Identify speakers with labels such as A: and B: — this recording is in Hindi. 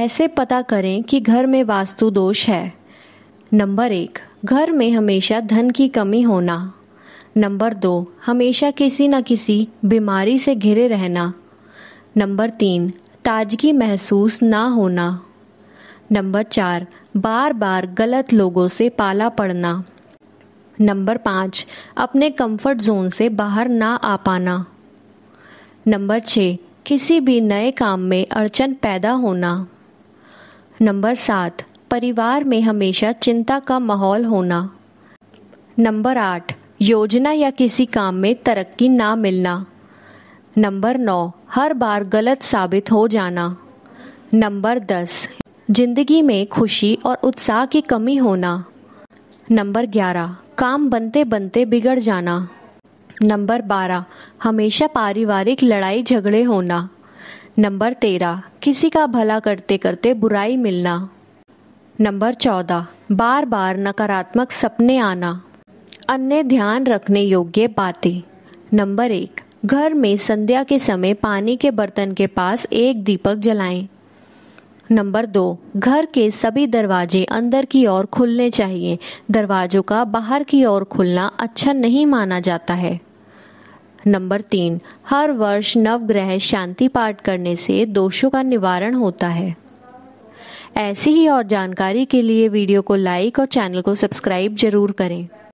A: कैसे पता करें कि घर में वास्तु दोष है नंबर एक घर में हमेशा धन की कमी होना नंबर दो हमेशा किसी न किसी बीमारी से घिरे रहना नंबर तीन ताजगी महसूस ना होना नंबर चार बार बार गलत लोगों से पाला पड़ना नंबर पाँच अपने कंफर्ट जोन से बाहर ना आ पाना नंबर छः किसी भी नए काम में अड़चन पैदा होना नंबर सात परिवार में हमेशा चिंता का माहौल होना नंबर आठ योजना या किसी काम में तरक्की ना मिलना नंबर नौ हर बार गलत साबित हो जाना नंबर दस जिंदगी में खुशी और उत्साह की कमी होना नंबर ग्यारह काम बनते बनते बिगड़ जाना नंबर बारह हमेशा पारिवारिक लड़ाई झगड़े होना नंबर तेरह किसी का भला करते करते बुराई मिलना नंबर चौदह बार बार नकारात्मक सपने आना अन्य ध्यान रखने योग्य बातें नंबर एक घर में संध्या के समय पानी के बर्तन के पास एक दीपक जलाएं। नंबर दो घर के सभी दरवाजे अंदर की ओर खुलने चाहिए दरवाजों का बाहर की ओर खुलना अच्छा नहीं माना जाता है नंबर तीन हर वर्ष नवग्रह शांति पाठ करने से दोषों का निवारण होता है ऐसी ही और जानकारी के लिए वीडियो को लाइक और चैनल को सब्सक्राइब जरूर करें